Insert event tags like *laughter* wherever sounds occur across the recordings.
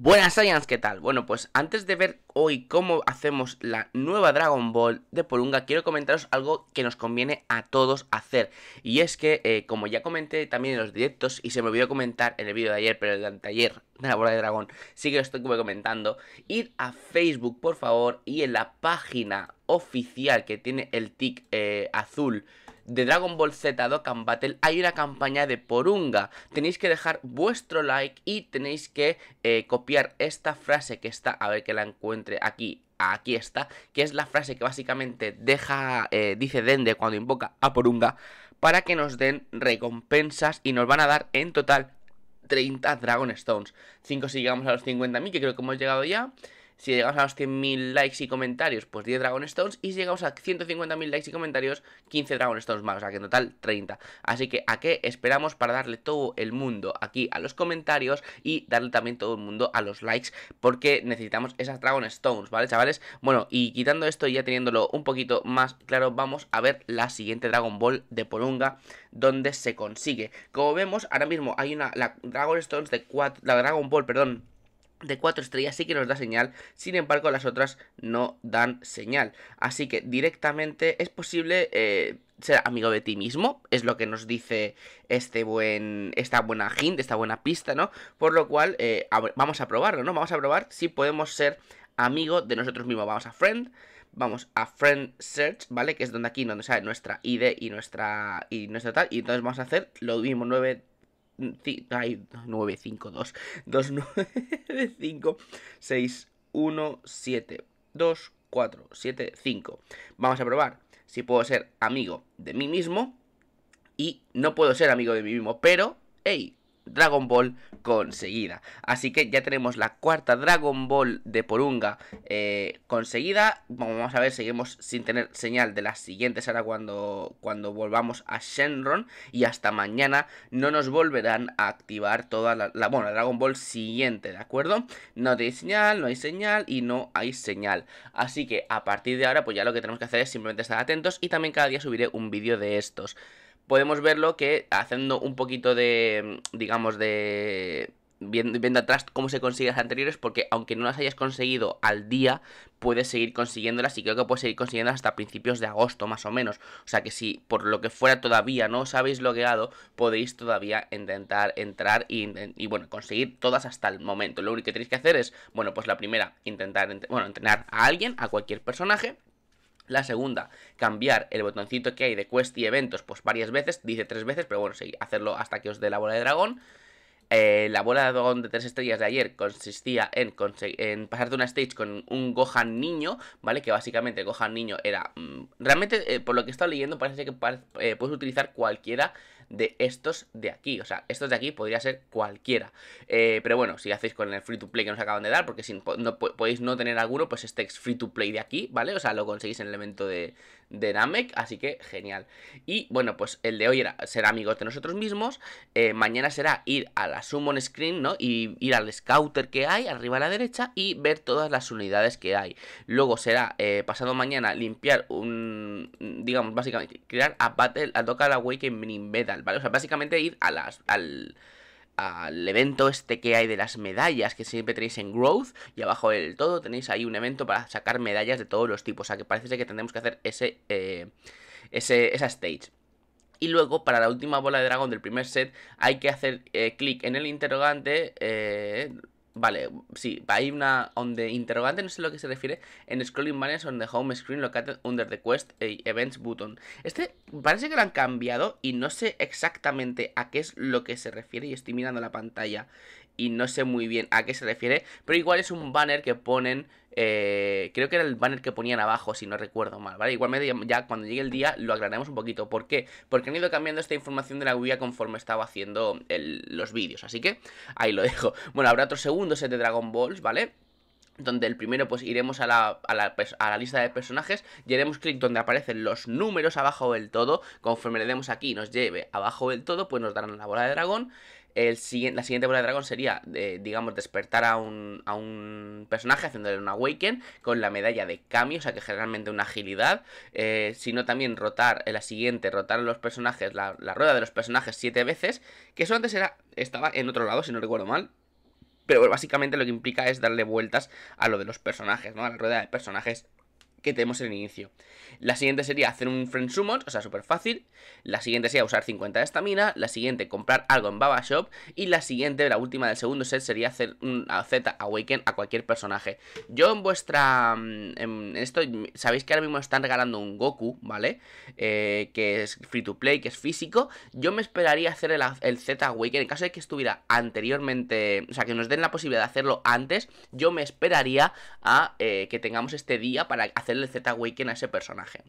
Buenas Ayans, ¿qué tal? Bueno, pues antes de ver hoy cómo hacemos la nueva Dragon Ball de Porunga quiero comentaros algo que nos conviene a todos hacer. Y es que, eh, como ya comenté también en los directos, y se me olvidó comentar en el vídeo de ayer, pero el de ayer de la bola de dragón, sí que lo estoy comentando, ir a Facebook, por favor, y en la página oficial que tiene el tic eh, azul, de Dragon Ball Z Dokkan Battle hay una campaña de Porunga. Tenéis que dejar vuestro like y tenéis que eh, copiar esta frase que está, a ver que la encuentre aquí aquí está, que es la frase que básicamente deja, eh, dice Dende cuando invoca a Porunga, para que nos den recompensas y nos van a dar en total 30 Dragon Stones. 5 si llegamos a los 50.000, que creo que hemos llegado ya. Si llegamos a los 100.000 likes y comentarios, pues 10 Dragon Stones. Y si llegamos a 150.000 likes y comentarios, 15 Dragon Stones más. O sea que en total 30. Así que a qué esperamos para darle todo el mundo aquí a los comentarios y darle también todo el mundo a los likes. Porque necesitamos esas Dragon Stones, ¿vale, chavales? Bueno, y quitando esto y ya teniéndolo un poquito más claro, vamos a ver la siguiente Dragon Ball de Porunga donde se consigue. Como vemos, ahora mismo hay una la Dragon Stones de 4. La Dragon Ball, perdón de 4 estrellas sí que nos da señal, sin embargo las otras no dan señal. Así que directamente es posible eh, ser amigo de ti mismo, es lo que nos dice este buen, esta buena hint, esta buena pista, ¿no? Por lo cual eh, vamos a probarlo, ¿no? Vamos a probar si podemos ser amigo de nosotros mismos. Vamos a friend, vamos a friend search, ¿vale? Que es donde aquí donde sale nuestra ID y nuestra y nuestra tal. Y entonces vamos a hacer lo mismo 9 9, 5, 2. 2, 9, 5, 6, 1, 7, 2, 4, 7, 5. Vamos a probar si puedo ser amigo de mí mismo. Y no puedo ser amigo de mí mismo, pero, hey, Dragon Ball conseguida. Así que ya tenemos la cuarta Dragon Ball de Porunga eh, conseguida. Vamos a ver, seguimos sin tener señal de las siguientes ahora cuando, cuando volvamos a Shenron. Y hasta mañana no nos volverán a activar toda la, bueno, la Dragon Ball siguiente, ¿de acuerdo? No hay señal, no hay señal y no hay señal. Así que a partir de ahora pues ya lo que tenemos que hacer es simplemente estar atentos y también cada día subiré un vídeo de estos podemos verlo que haciendo un poquito de, digamos, de... Viendo, atrás cómo se consiguen las anteriores, porque aunque no las hayas conseguido al día, puedes seguir consiguiéndolas y creo que puedes seguir consiguiéndolas hasta principios de agosto, más o menos. O sea que si por lo que fuera todavía no os habéis logueado, podéis todavía intentar entrar y, bueno, conseguir todas hasta el momento. Lo único que tenéis que hacer es, bueno, pues la primera, intentar, bueno, entrenar a alguien, a cualquier personaje la segunda, cambiar el botoncito que hay de quest y eventos pues varias veces, dice tres veces, pero bueno, sí, hacerlo hasta que os dé la bola de dragón. Eh, la bola de dragón de tres estrellas de ayer consistía en, en pasarte una stage con un Gohan niño, ¿vale? Que básicamente Gohan niño era... Mm, realmente, eh, por lo que he estado leyendo, parece que eh, puedes utilizar cualquiera de estos de aquí. O sea, estos de aquí podría ser cualquiera. Eh, pero bueno, si hacéis con el free to play que nos acaban de dar, porque si no, podéis no tener alguno, pues este free to play de aquí, ¿vale? O sea, lo conseguís en el evento de, de Namek, así que genial. Y bueno, pues el de hoy era ser amigos de nosotros mismos, eh, mañana será ir a la Summon Screen, ¿no? Y ir al Scouter que hay, arriba a la derecha, y ver todas las unidades que hay. Luego será eh, pasado mañana limpiar un, digamos, básicamente, crear a Battle, a way Awakening Medal. O sea, básicamente ir al, evento este que hay de las medallas que siempre tenéis en Growth y abajo del todo tenéis ahí un evento para sacar medallas de todos los tipos, o sea que parece que tendremos que hacer eh, ese, esa stage. Y luego, para la última bola de dragón del primer set, hay que hacer eh, clic en el interrogante. Eh, Vale, sí, hay una donde interrogante, no sé a lo que se refiere, en Scrolling Banners on the Home Screen Located Under the Quest Events Button. Este parece que lo han cambiado y no sé exactamente a qué es lo que se refiere y estoy mirando la pantalla y no sé muy bien a qué se refiere, pero igual es un banner que ponen, eh, creo que era el banner que ponían abajo, si no recuerdo mal, ¿vale? Igualmente ya cuando llegue el día lo aclaremos un poquito, ¿por qué? Porque han ido cambiando esta información de la guía conforme estaba haciendo los vídeos, así que ahí lo dejo. *laughs* Bueno, habrá otro segundo set de Dragon Balls, ¿vale? donde el primero pues iremos a la, a, la, lista de personajes y haremos clic donde aparecen los números abajo del todo, conforme le demos aquí y nos lleve abajo del todo pues nos darán la bola de dragón la siguiente bola de dragón sería, digamos, despertar a un, personaje haciéndole un awaken con la medalla de kami, o sea que generalmente una agilidad, eh, sino también rotar, la siguiente, rotar los personajes, la, la, rueda de los personajes siete veces, que eso antes era, estaba en otro lado, si no recuerdo mal, pero básicamente lo que implica es darle vueltas a lo de los personajes, ¿no? A la rueda de personajes que tenemos en el inicio. La siguiente sería hacer un friend summon, o sea, súper fácil. La siguiente sería usar 50 de estamina. La siguiente, comprar algo en Baba Shop. Y la siguiente, la última del segundo set, sería hacer un Z Awaken a cualquier personaje. Yo en vuestra... Mm, en esto, sabéis que ahora mismo están regalando un Goku, ¿vale? Eh, que es free to play, que es físico. Yo me esperaría hacer el, Z Awaken en caso de que estuviera anteriormente... O sea, que nos den la posibilidad de hacerlo antes. Yo me esperaría a eh, que tengamos este día para hacer el Z-Awaken a ese personaje.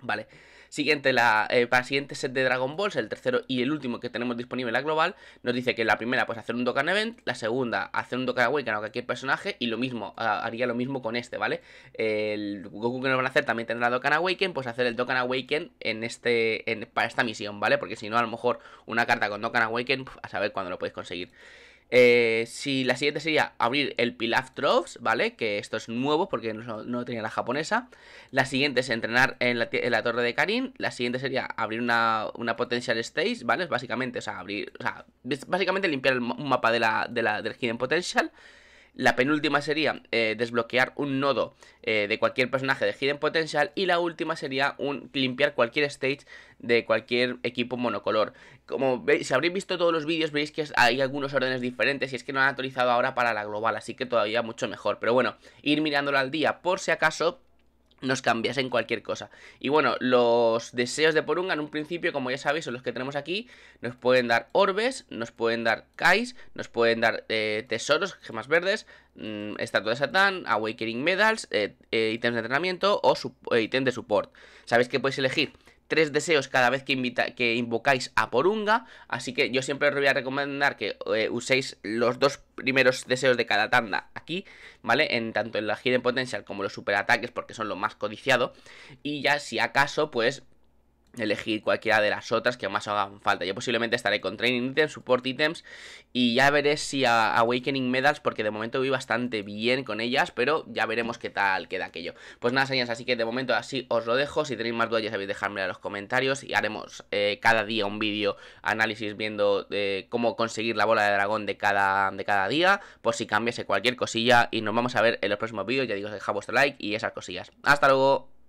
Vale. Siguiente, la, eh, para el siguiente set de Dragon Balls, el tercero y el último que tenemos disponible la global, nos dice que la primera, pues hacer un Dokkan Event, la segunda, hacer un Dokkan Awaken a cualquier personaje, y lo mismo, haría lo mismo con este, ¿vale? El Goku que nos van a hacer también tendrá Dokkan Awaken, pues hacer el Dokkan Awaken en este, para esta misión, ¿vale? Porque si no, a lo mejor una carta con Dokkan Awaken, a saber cuándo lo podéis conseguir. Eh, si la siguiente sería abrir el Pilaf Troves, ¿vale? Que esto es nuevo porque no, no tenía la japonesa. La siguiente es entrenar en la, torre de Karin. La siguiente sería abrir una, una Potential Stage, ¿vale? Básicamente, o sea, abrir, o sea, básicamente limpiar el, mapa de la, de la, del Hidden Potential. La penúltima sería eh, desbloquear un nodo eh, de cualquier personaje de Hidden Potential. Y la última sería un, limpiar cualquier stage de cualquier equipo monocolor. Como veis, si habréis visto todos los vídeos, veis que hay algunos órdenes diferentes. Y es que no han actualizado ahora para la global, así que todavía mucho mejor. Pero bueno, ir mirándolo al día por si acaso nos cambiasen cualquier cosa. Y bueno, los deseos de Porunga en un principio, como ya sabéis, son los que tenemos aquí. Nos pueden dar orbes, nos pueden dar kais, nos pueden dar eh, tesoros, gemas verdes, mm, estatua de Satán, awakening medals, eh, eh ítems de entrenamiento o eh, ítem de support. Sabéis que podéis elegir tres deseos cada vez que, invita, que invocáis a Porunga. Así que yo siempre os voy a recomendar que eh, uséis los dos primeros deseos de cada tanda aquí, ¿vale? En tanto en la Hidden Potential como los superataques, porque son lo más codiciado. Y ya, si acaso, pues elegir cualquiera de las otras que más hagan falta. Yo posiblemente estaré con Training Items, Support Items y ya veré si a Awakening Medals, porque de momento voy bastante bien con ellas, pero ya veremos qué tal queda aquello. Pues nada, señores, así que de momento así os lo dejo. Si tenéis más dudas ya sabéis en los comentarios y haremos eh, cada día un vídeo análisis viendo de eh, cómo conseguir la bola de dragón de cada, de cada día, por si cambiase cualquier cosilla y nos vamos a ver en los próximos vídeos. Ya digo, dejad vuestro like y esas cosillas. ¡Hasta luego!